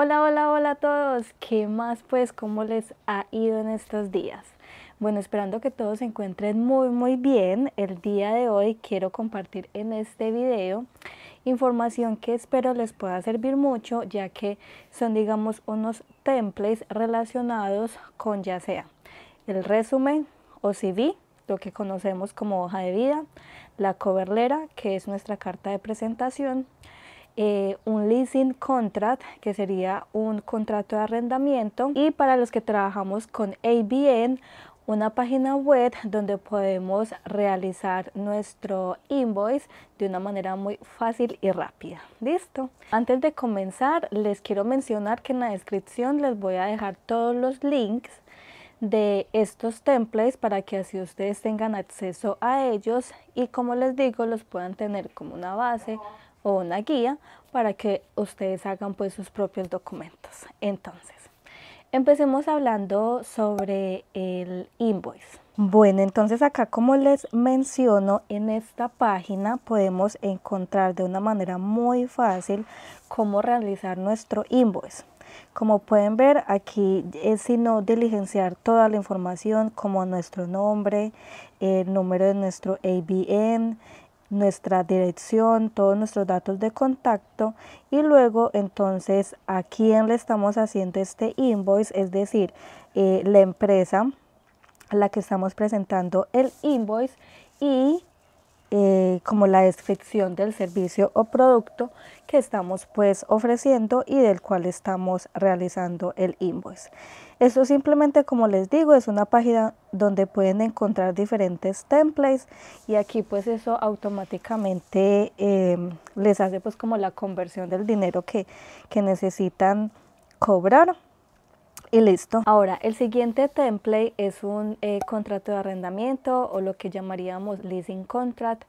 Hola, hola, hola a todos. ¿Qué más pues? ¿Cómo les ha ido en estos días? Bueno, esperando que todos se encuentren muy, muy bien. El día de hoy quiero compartir en este video información que espero les pueda servir mucho, ya que son, digamos, unos templates relacionados con ya sea el resumen o CV, lo que conocemos como hoja de vida, la coverlera, que es nuestra carta de presentación, eh, un leasing contract, que sería un contrato de arrendamiento, y para los que trabajamos con ABN, una página web donde podemos realizar nuestro invoice de una manera muy fácil y rápida. Listo. Antes de comenzar, les quiero mencionar que en la descripción les voy a dejar todos los links de estos templates para que así ustedes tengan acceso a ellos y como les digo los puedan tener como una base una guía para que ustedes hagan pues sus propios documentos. Entonces, empecemos hablando sobre el invoice. Bueno, entonces acá como les menciono en esta página podemos encontrar de una manera muy fácil cómo realizar nuestro invoice. Como pueden ver aquí es sino diligenciar toda la información como nuestro nombre, el número de nuestro ABN, nuestra dirección, todos nuestros datos de contacto y luego entonces a quién le estamos haciendo este invoice, es decir, eh, la empresa a la que estamos presentando el invoice y eh, como la descripción del servicio o producto que estamos pues ofreciendo y del cual estamos realizando el invoice. Esto simplemente como les digo es una página donde pueden encontrar diferentes templates y aquí pues eso automáticamente eh, les hace pues como la conversión del dinero que, que necesitan cobrar y listo. Ahora, el siguiente template es un eh, contrato de arrendamiento o lo que llamaríamos leasing contract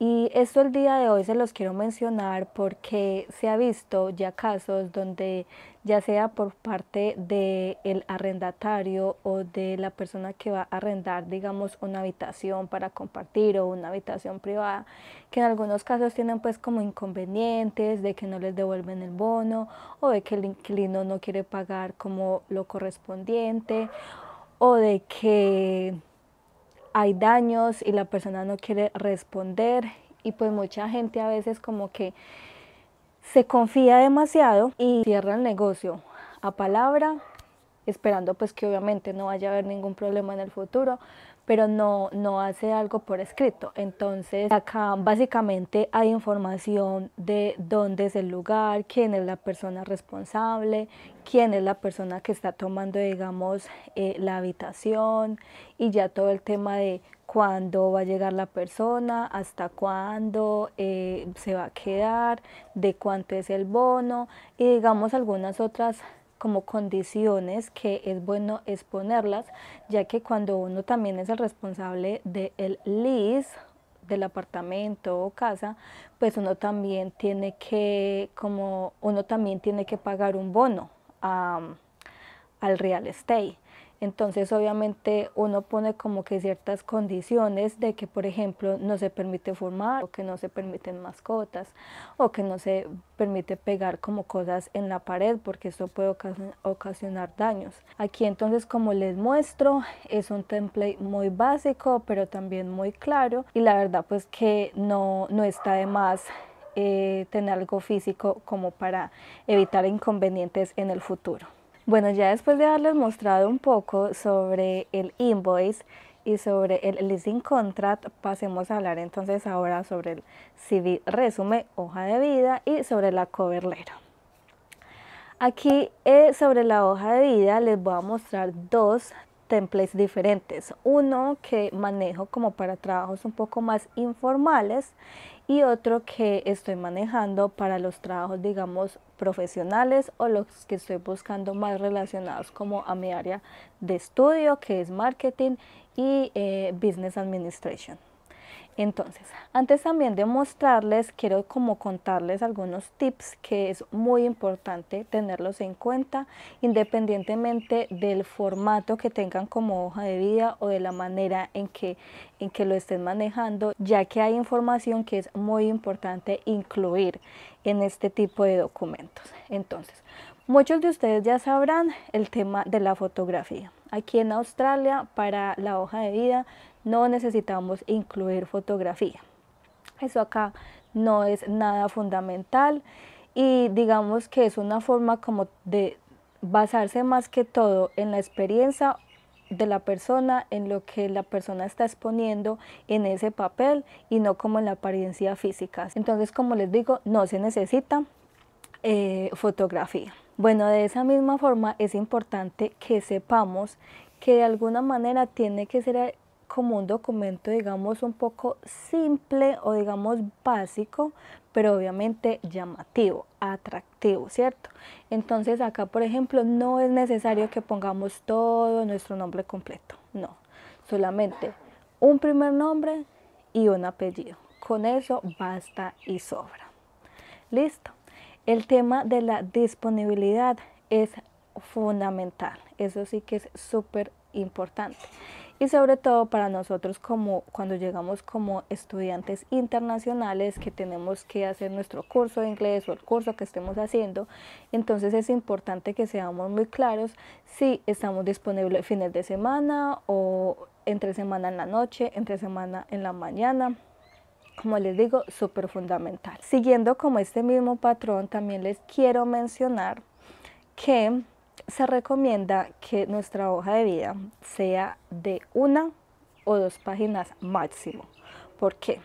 y esto el día de hoy se los quiero mencionar porque se ha visto ya casos donde ya sea por parte del arrendatario o de la persona que va a arrendar, digamos, una habitación para compartir o una habitación privada, que en algunos casos tienen pues como inconvenientes de que no les devuelven el bono o de que el inquilino no quiere pagar como lo correspondiente o de que hay daños y la persona no quiere responder y pues mucha gente a veces como que se confía demasiado y cierra el negocio a palabra esperando pues que obviamente no vaya a haber ningún problema en el futuro pero no, no hace algo por escrito. Entonces acá básicamente hay información de dónde es el lugar, quién es la persona responsable, quién es la persona que está tomando, digamos, eh, la habitación y ya todo el tema de cuándo va a llegar la persona, hasta cuándo eh, se va a quedar, de cuánto es el bono y digamos algunas otras como condiciones que es bueno exponerlas, ya que cuando uno también es el responsable del lease del apartamento o casa, pues uno también tiene que, como uno también tiene que pagar un bono al real estate. Entonces obviamente uno pone como que ciertas condiciones de que por ejemplo no se permite formar o que no se permiten mascotas o que no se permite pegar como cosas en la pared porque esto puede ocasionar daños. Aquí entonces como les muestro es un template muy básico pero también muy claro y la verdad pues que no, no está de más eh, tener algo físico como para evitar inconvenientes en el futuro. Bueno, ya después de haberles mostrado un poco sobre el invoice y sobre el leasing contract, pasemos a hablar entonces ahora sobre el CV resumen, hoja de vida y sobre la cover letter. Aquí eh, sobre la hoja de vida les voy a mostrar dos templates diferentes. Uno que manejo como para trabajos un poco más informales y otro que estoy manejando para los trabajos, digamos, profesionales o los que estoy buscando más relacionados como a mi área de estudio, que es marketing y eh, business administration. Entonces, antes también de mostrarles, quiero como contarles algunos tips que es muy importante tenerlos en cuenta, independientemente del formato que tengan como hoja de vida o de la manera en que, en que lo estén manejando, ya que hay información que es muy importante incluir en este tipo de documentos. Entonces, Muchos de ustedes ya sabrán el tema de la fotografía. Aquí en Australia, para la hoja de vida, no necesitamos incluir fotografía. Eso acá no es nada fundamental y digamos que es una forma como de basarse más que todo en la experiencia de la persona, en lo que la persona está exponiendo en ese papel y no como en la apariencia física. Entonces, como les digo, no se necesita eh, fotografía. Bueno, de esa misma forma es importante que sepamos que de alguna manera tiene que ser como un documento, digamos, un poco simple o digamos básico, pero obviamente llamativo, atractivo, ¿cierto? Entonces acá, por ejemplo, no es necesario que pongamos todo nuestro nombre completo, no, solamente un primer nombre y un apellido. Con eso basta y sobra. Listo. El tema de la disponibilidad es fundamental, eso sí que es súper importante y sobre todo para nosotros como cuando llegamos como estudiantes internacionales que tenemos que hacer nuestro curso de inglés o el curso que estemos haciendo, entonces es importante que seamos muy claros si estamos disponibles fines de semana o entre semana en la noche, entre semana en la mañana como les digo, súper fundamental. Siguiendo como este mismo patrón, también les quiero mencionar que se recomienda que nuestra hoja de vida sea de una o dos páginas máximo. ¿Por qué?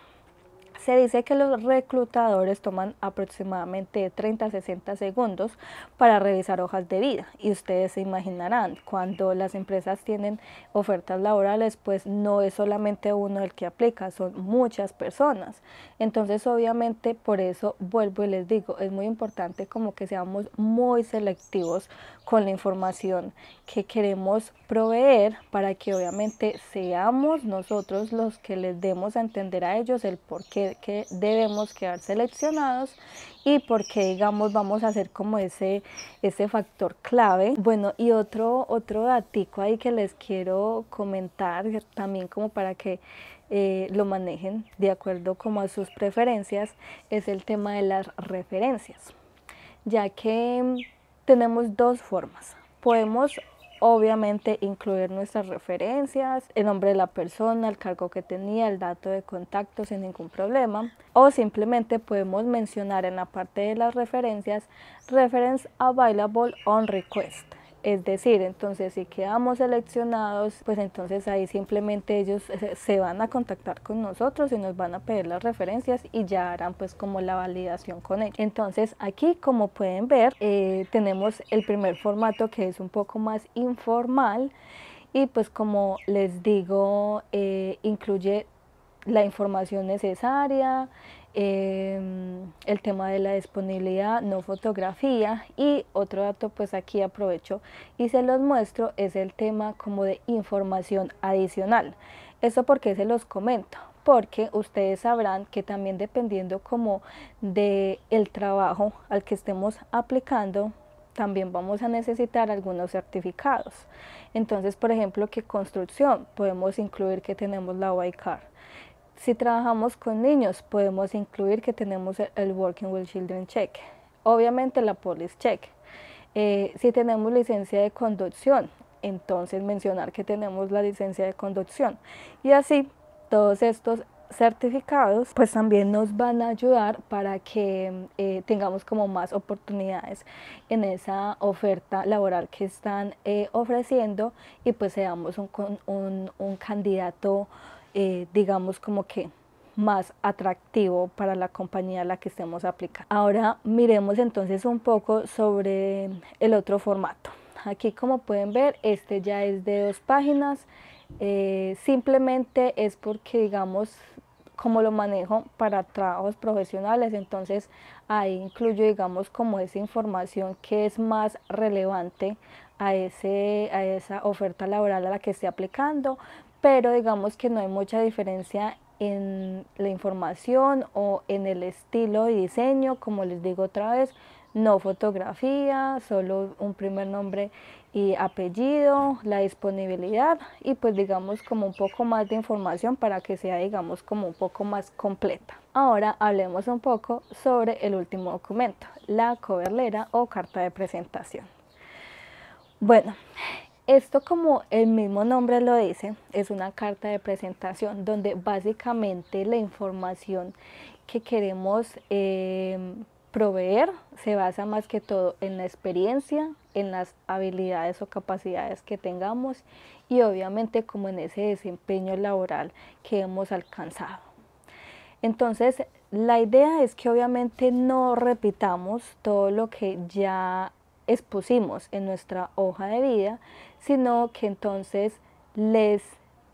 Se dice que los reclutadores toman aproximadamente 30 a 60 segundos para revisar hojas de vida y ustedes se imaginarán, cuando las empresas tienen ofertas laborales, pues no es solamente uno el que aplica, son muchas personas. Entonces, obviamente, por eso vuelvo y les digo, es muy importante como que seamos muy selectivos con la información que queremos proveer para que obviamente seamos nosotros los que les demos a entender a ellos el porqué que debemos quedar seleccionados y por qué, digamos, vamos a hacer como ese, ese factor clave. Bueno, y otro, otro datico ahí que les quiero comentar también como para que eh, lo manejen de acuerdo como a sus preferencias es el tema de las referencias, ya que mm, tenemos dos formas. Podemos Obviamente incluir nuestras referencias, el nombre de la persona, el cargo que tenía, el dato de contacto sin ningún problema. O simplemente podemos mencionar en la parte de las referencias reference available on request. Es decir, entonces si quedamos seleccionados, pues entonces ahí simplemente ellos se van a contactar con nosotros y nos van a pedir las referencias y ya harán pues como la validación con ellos. Entonces aquí como pueden ver eh, tenemos el primer formato que es un poco más informal y pues como les digo eh, incluye la información necesaria, Em, el tema de la disponibilidad, no fotografía y otro dato pues aquí aprovecho y se los muestro es el tema como de información adicional. eso porque se los comento, porque ustedes sabrán que también dependiendo como de el trabajo al que estemos aplicando, también vamos a necesitar algunos certificados. Entonces, por ejemplo, que construcción, podemos incluir que tenemos la Y-Card si trabajamos con niños, podemos incluir que tenemos el Working with Children Check, obviamente la Police Check. Eh, si tenemos licencia de conducción, entonces mencionar que tenemos la licencia de conducción. Y así, todos estos certificados pues también nos van a ayudar para que eh, tengamos como más oportunidades en esa oferta laboral que están eh, ofreciendo y pues seamos un, un, un candidato eh, digamos como que más atractivo para la compañía a la que estemos aplicando. Ahora miremos entonces un poco sobre el otro formato. Aquí como pueden ver, este ya es de dos páginas. Eh, simplemente es porque digamos como lo manejo para trabajos profesionales, entonces ahí incluyo digamos como esa información que es más relevante a, ese, a esa oferta laboral a la que esté aplicando, pero digamos que no hay mucha diferencia en la información o en el estilo y diseño, como les digo otra vez, no fotografía, solo un primer nombre y apellido, la disponibilidad y pues digamos como un poco más de información para que sea digamos como un poco más completa. Ahora hablemos un poco sobre el último documento, la coverlera o carta de presentación. Bueno, esto, como el mismo nombre lo dice, es una carta de presentación donde básicamente la información que queremos em, proveer se basa más que todo en la experiencia, en las habilidades o capacidades que tengamos y obviamente como en ese desempeño laboral que hemos alcanzado. Entonces, la idea es que obviamente no repitamos todo lo que ya expusimos en nuestra hoja de vida, sino que entonces les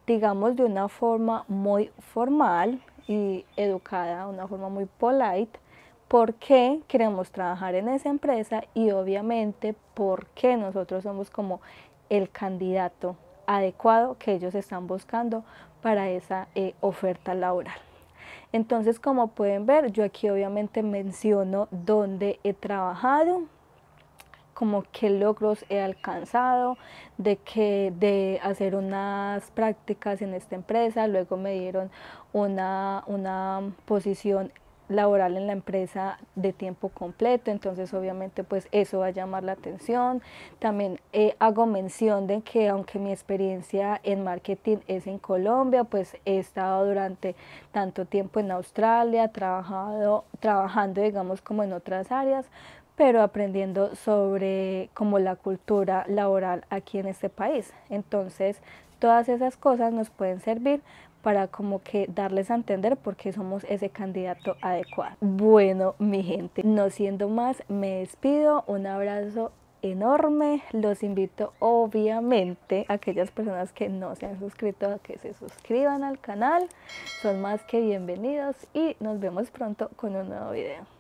digamos de una forma muy formal y educada, una forma muy polite, por qué queremos trabajar en esa empresa y obviamente por qué nosotros somos como el candidato adecuado que ellos están buscando para esa eh, oferta laboral. Entonces, como pueden ver, yo aquí obviamente menciono dónde he trabajado, como qué logros he alcanzado, de, que, de hacer unas prácticas en esta empresa, luego me dieron una, una posición laboral en la empresa de tiempo completo, entonces obviamente pues eso va a llamar la atención. También hago mención de que aunque mi experiencia en marketing es en Colombia, pues he estado durante tanto tiempo en Australia, trabajado, trabajando digamos como en otras áreas, pero aprendiendo sobre como la cultura laboral aquí en este país. Entonces, todas esas cosas nos pueden servir para como que darles a entender por qué somos ese candidato adecuado. Bueno, mi gente, no siendo más, me despido. Un abrazo enorme. Los invito obviamente a aquellas personas que no se han suscrito a que se suscriban al canal. Son más que bienvenidos y nos vemos pronto con un nuevo video.